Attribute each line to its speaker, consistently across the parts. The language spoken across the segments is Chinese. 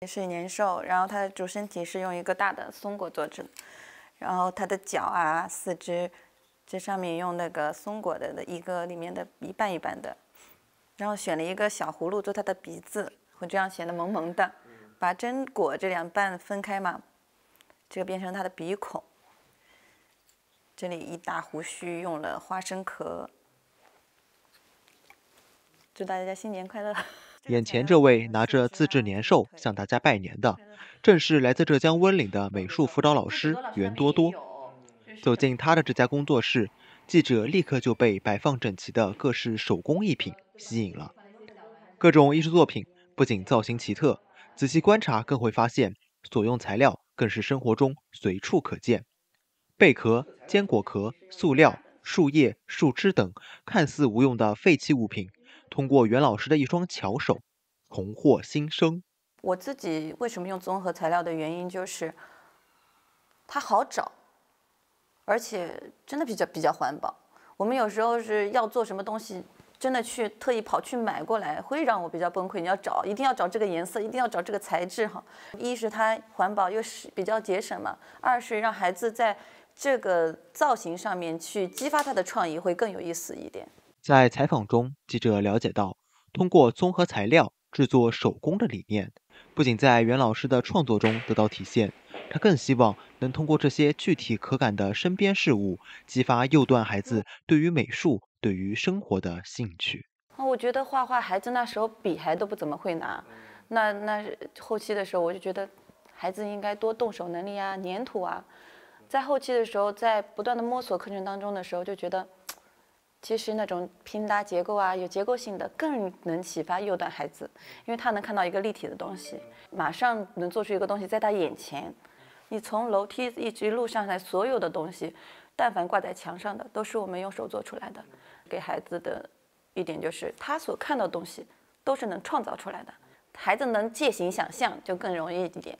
Speaker 1: 也是年兽，然后它的主身体是用一个大的松果做成，然后它的脚啊四肢，这上面用那个松果的一个里面的一半一半的，然后选了一个小葫芦做它的鼻子，会这样显得萌萌的。把榛果这两半分开嘛，这个变成它的鼻孔。这里一大胡须用了花生壳。祝大家新年快乐！
Speaker 2: 眼前这位拿着自制年兽向大家拜年的，正是来自浙江温岭的美术辅导老师袁多多。走进他的这家工作室，记者立刻就被摆放整齐的各式手工艺品吸引了。各种艺术作品不仅造型奇特，仔细观察更会发现，所用材料更是生活中随处可见：贝壳、坚果壳、塑料、树叶、树枝等，看似无用的废弃物品。通过袁老师的一双巧手，重获新生。
Speaker 1: 我自己为什么用综合材料的原因就是，它好找，而且真的比较比较环保。我们有时候是要做什么东西，真的去特意跑去买过来，会让我比较崩溃。你要找，一定要找这个颜色，一定要找这个材质哈。一是它环保，又是比较节省嘛；二是让孩子在这个造型上面去激发他的创意，会更有意思一点。
Speaker 2: 在采访中，记者了解到，通过综合材料制作手工的理念，不仅在袁老师的创作中得到体现，他更希望能通过这些具体可感的身边事物，激发幼段孩子对于美术、对于生活的兴趣。
Speaker 1: 啊，我觉得画画，孩子那时候笔还都不怎么会拿，那那后期的时候，我就觉得孩子应该多动手能力啊，粘土啊，在后期的时候，在不断的摸索课程当中的时候，就觉得。其实那种拼搭结构啊，有结构性的更能启发右脑孩子，因为他能看到一个立体的东西，马上能做出一个东西在他眼前。你从楼梯一直一路上来，所有的东西，但凡挂在墙上的，都是我们用手做出来的。给孩子的一点就是，他所看到东西都是能创造出来的，孩子能借形想象就更容易一点。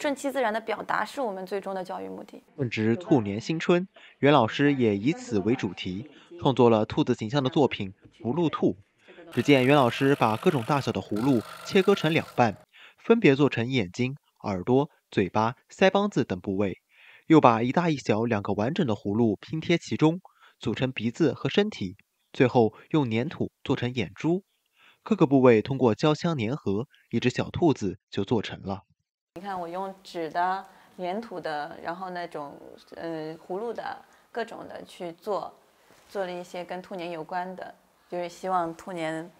Speaker 1: 顺其自然的表达是我们最终的教育目的。
Speaker 2: 正值兔年新春，袁老师也以此为主题，创作了兔子形象的作品《葫芦兔》。只见袁老师把各种大小的葫芦切割成两半，分别做成眼睛、耳朵、嘴巴、腮帮子等部位，又把一大一小两个完整的葫芦拼贴其中，组成鼻子和身体。最后用粘土做成眼珠，各个部位通过胶相粘合，一只小兔子就做成了。
Speaker 1: 你看，我用纸的、粘土的，然后那种嗯葫芦的、各种的去做，做了一些跟兔年有关的，就是希望兔年，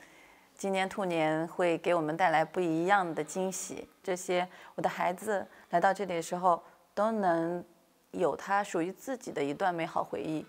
Speaker 1: 今年兔年会给我们带来不一样的惊喜。这些我的孩子来到这里的时候，都能有他属于自己的一段美好回忆。